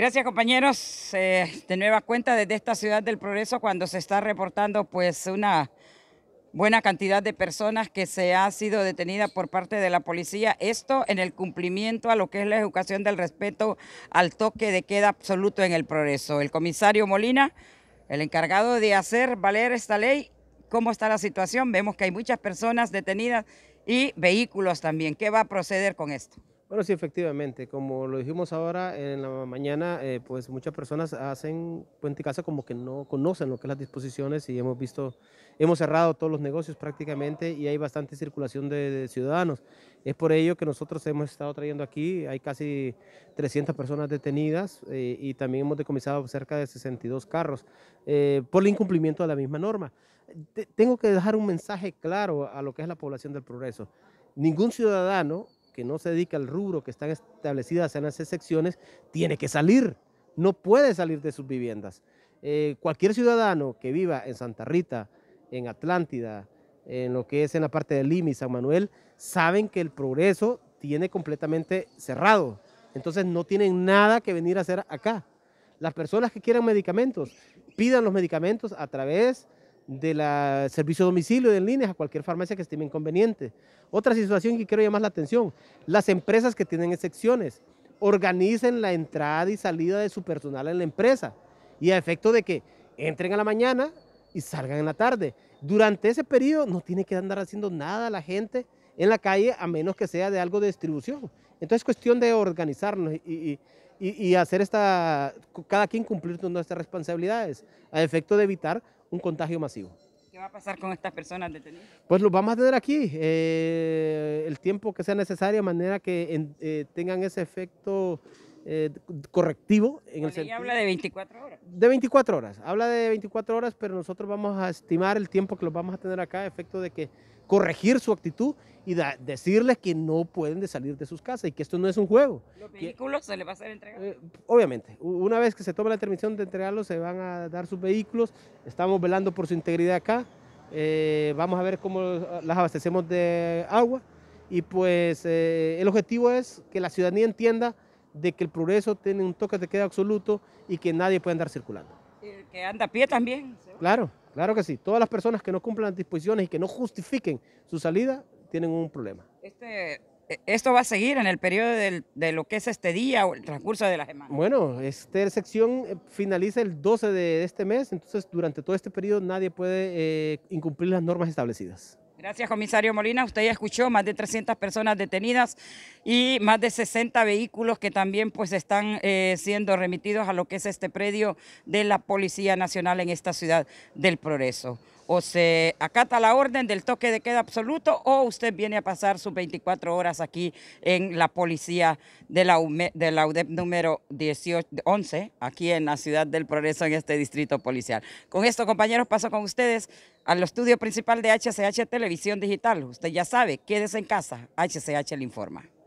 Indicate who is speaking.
Speaker 1: Gracias compañeros. Eh, de nueva cuenta desde esta ciudad del progreso cuando se está reportando pues una buena cantidad de personas que se ha sido detenida por parte de la policía. Esto en el cumplimiento a lo que es la educación del respeto al toque de queda absoluto en el progreso. El comisario Molina, el encargado de hacer valer esta ley, ¿cómo está la situación? Vemos que hay muchas personas detenidas y vehículos también. ¿Qué va a proceder con esto?
Speaker 2: Bueno, sí, efectivamente. Como lo dijimos ahora en la mañana, eh, pues muchas personas hacen puente este casa como que no conocen lo que es las disposiciones y hemos visto, hemos cerrado todos los negocios prácticamente y hay bastante circulación de, ciudadanos. Es por ello que nosotros hemos estado trayendo aquí, hay casi 300 personas detenidas eh, y también hemos decomisado cerca de 62 carros eh, por el incumplimiento de la misma norma. tengo que dejar un mensaje claro a lo que es la población del progreso. Ningún ciudadano que no se dedica al rubro que están establecidas en las excepciones, tiene que salir, no puede salir de sus viviendas. Eh, cualquier ciudadano que viva en Santa Rita, en Atlántida, en lo que es en la parte de Lima San Manuel, saben que el progreso tiene completamente cerrado. Entonces no tienen nada que venir a hacer acá. Las personas que quieran medicamentos, pidan los medicamentos a través de la servicio domicilio en líneas a cualquier farmacia que estime inconveniente. Otra situación que quiero llamar la atención, las empresas que tienen excepciones organicen la entrada y salida de su personal en la empresa y a efecto de que entren a la mañana y salgan en la tarde. Durante ese periodo no tiene que andar haciendo nada la gente en la calle a menos que sea de algo de distribución. Entonces es cuestión de organizarnos y, hacer esta, cada quien cumplir con nuestras responsabilidades, a efecto de evitar un contagio masivo.
Speaker 1: ¿Qué va a pasar con estas personas detenidas?
Speaker 2: Pues los vamos a tener aquí eh, el tiempo que sea necesario, de manera que eh, tengan ese efecto eh, correctivo. En habla de
Speaker 1: 24 horas.
Speaker 2: De 24 horas, habla de 24 horas, pero nosotros vamos a estimar el tiempo que los vamos a tener acá, a efecto de que corregir su actitud y decirles que no pueden de salir de sus casas y que esto no es un juego.
Speaker 1: ¿Los vehículos se les va a hacer entregar? Eh,
Speaker 2: obviamente, una vez que se tome la determinación de entregarlos, se van a dar sus vehículos, estamos velando por su integridad acá, eh, vamos a ver cómo las abastecemos de agua y pues el objetivo es que la ciudadanía entienda de que el progreso tiene un toque de queda absoluto y que nadie puede andar circulando.
Speaker 1: que anda pie también.
Speaker 2: Claro, claro que sí. Todas las personas que no cumplan las disposiciones y que no justifiquen su salida tienen un problema.
Speaker 1: Este, e, ¿Esto va a seguir en el periodo de lo que es este día o el transcurso de la semana?
Speaker 2: Bueno, esta sección eh, finaliza el 12 de este mes, entonces durante todo este periodo nadie puede eh, incumplir las normas establecidas.
Speaker 1: Gracias, comisario Molina. Usted ya escuchó más de 300 personas detenidas y más de 60 vehículos que también pues están eh, siendo remitidos a lo que es este predio de la Policía Nacional en esta ciudad del Progreso o se acata la orden del toque de queda absoluto o usted viene a pasar sus 24 horas aquí en la policía de la, UDEP número 11, aquí en la ciudad del Progreso, en este distrito policial. Con esto, compañeros, paso con ustedes al estudio principal de HCH Televisión Digital. Usted ya sabe, quédese en casa, HCH le informa.